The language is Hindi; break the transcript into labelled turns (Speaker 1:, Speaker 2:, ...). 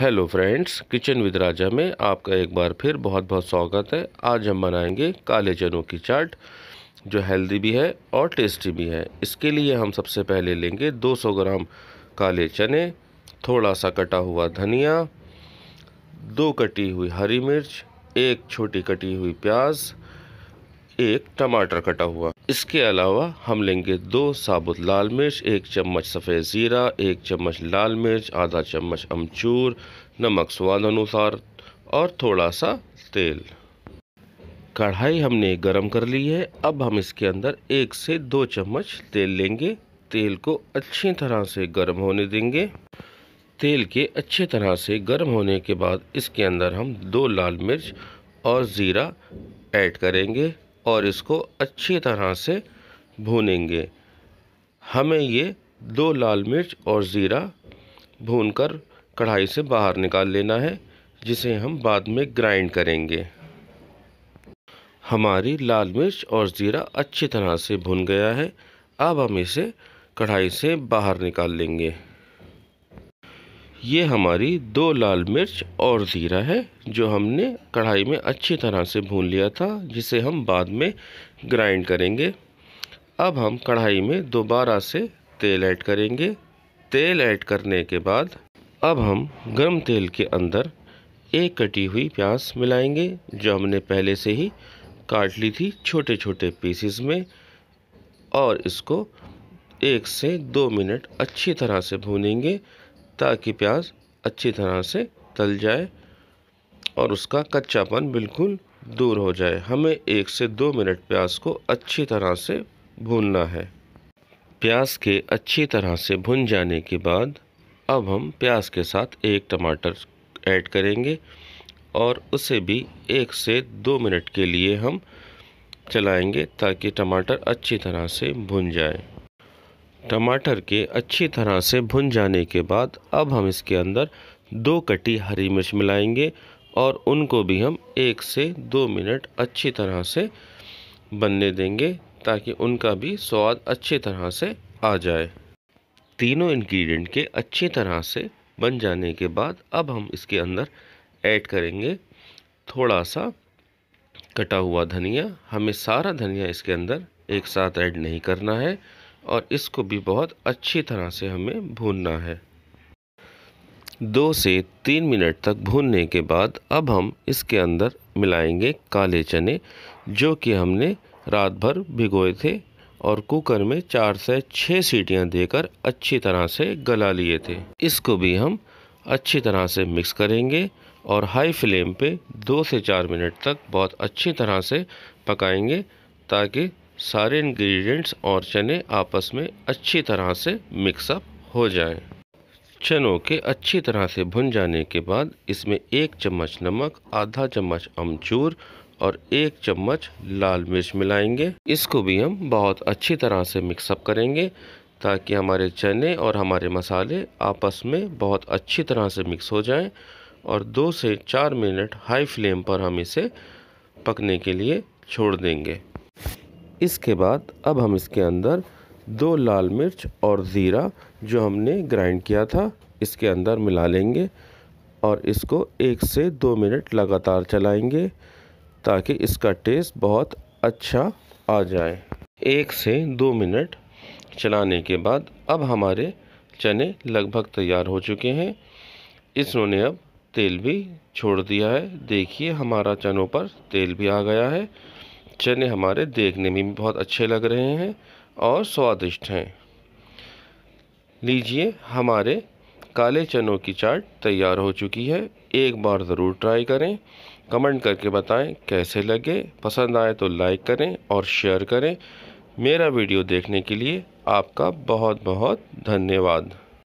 Speaker 1: Hello friends kitchen with Raja में आपका एक बार फिर बहुत बहुत स्वागत है आज हम बनाएंगे काले चनों की चाट जो हेल्दी भी है और टेस्टी भी है इसके लिए हम सबसे पहले लेंगे 200 ग्राम काले चने थोड़ा सा कटा हुआ धनिया दो कटी हुई हरी मिर्च एक छोटी कटी हुई प्याज एक टमाटर कटा हुआ इसके अलावा हम लेंगे दो साबुत लाल मिर्च एक चम्मच सफ़ेद ज़ीरा एक चम्मच लाल मिर्च आधा चम्मच अमचूर नमक स्वाद अनुसार और थोड़ा सा तेल कढ़ाई हमने गरम कर ली है अब हम इसके अंदर एक से दो चम्मच तेल लेंगे तेल को अच्छी तरह से गर्म होने देंगे तेल के अच्छे तरह से गर्म होने के बाद इसके अंदर हम दो लाल मिर्च और ज़ीरा ऐड करेंगे और इसको अच्छी तरह से भूनेंगे हमें ये दो लाल मिर्च और ज़ीरा भूनकर कढ़ाई से बाहर निकाल लेना है जिसे हम बाद में ग्राइंड करेंगे हमारी लाल मिर्च और ज़ीरा अच्छी तरह से भुन गया है अब हम इसे कढ़ाई से बाहर निकाल लेंगे ये हमारी दो लाल मिर्च और ज़ीरा है जो हमने कढ़ाई में अच्छी तरह से भून लिया था जिसे हम बाद में ग्राइंड करेंगे अब हम कढ़ाई में दोबारा से तेल ऐड करेंगे तेल ऐड करने के बाद अब हम गर्म तेल के अंदर एक कटी हुई प्याज मिलाएंगे जो हमने पहले से ही काट ली थी छोटे छोटे पीसेस में और इसको एक से दो मिनट अच्छी तरह से भूनेंगे ताकि प्याज अच्छी तरह से तल जाए और उसका कच्चापन बिल्कुल दूर हो जाए हमें एक से दो मिनट प्याज को अच्छी तरह से भूनना है प्याज के अच्छी तरह से भुन जाने के बाद अब हम प्याज के साथ एक टमाटर ऐड करेंगे और उसे भी एक से दो मिनट के लिए हम चलाएंगे ताकि टमाटर अच्छी तरह से भुन जाए टमाटर के अच्छी तरह से भुन जाने के बाद अब हम इसके अंदर दो कटी हरी मिर्च मिलाएंगे और उनको भी हम एक से दो मिनट अच्छी तरह से बनने देंगे ताकि उनका भी स्वाद अच्छी तरह से आ जाए तीनों इंग्रेडिएंट के अच्छी तरह से बन जाने के बाद अब हम इसके अंदर ऐड करेंगे थोड़ा सा कटा हुआ धनिया हमें सारा धनिया इसके अंदर एक साथ ऐड नहीं करना है और इसको भी बहुत अच्छी तरह से हमें भूनना है दो से तीन मिनट तक भूनने के बाद अब हम इसके अंदर मिलाएंगे काले चने जो कि हमने रात भर भिगोए थे और कुकर में चार से छः सीटियां देकर अच्छी तरह से गला लिए थे इसको भी हम अच्छी तरह से मिक्स करेंगे और हाई फ्लेम पे दो से चार मिनट तक बहुत अच्छी तरह से पकाएंगे ताकि सारे इंग्रेडिएंट्स और चने आपस में अच्छी तरह से मिक्सअप हो जाएं। चनों के अच्छी तरह से भुन जाने के बाद इसमें एक चम्मच नमक आधा चम्मच अमचूर और एक चम्मच लाल मिर्च मिलाएंगे इसको भी हम बहुत अच्छी तरह से मिक्सअप करेंगे ताकि हमारे चने और हमारे मसाले आपस में बहुत अच्छी तरह से मिक्स हो जाएं और दो से चार मिनट हाई फ्लेम पर हम इसे पकने के लिए छोड़ देंगे इसके बाद अब हम इसके अंदर दो लाल मिर्च और ज़ीरा जो हमने ग्राइंड किया था इसके अंदर मिला लेंगे और इसको एक से दो मिनट लगातार चलाएंगे ताकि इसका टेस्ट बहुत अच्छा आ जाए एक से दो मिनट चलाने के बाद अब हमारे चने लगभग तैयार हो चुके हैं इसने अब तेल भी छोड़ दिया है देखिए हमारा चनों पर तेल भी आ गया है चने हमारे देखने में भी बहुत अच्छे लग रहे हैं और स्वादिष्ट हैं लीजिए हमारे काले चनों की चाट तैयार हो चुकी है एक बार ज़रूर ट्राई करें कमेंट करके बताएं कैसे लगे पसंद आए तो लाइक करें और शेयर करें मेरा वीडियो देखने के लिए आपका बहुत बहुत धन्यवाद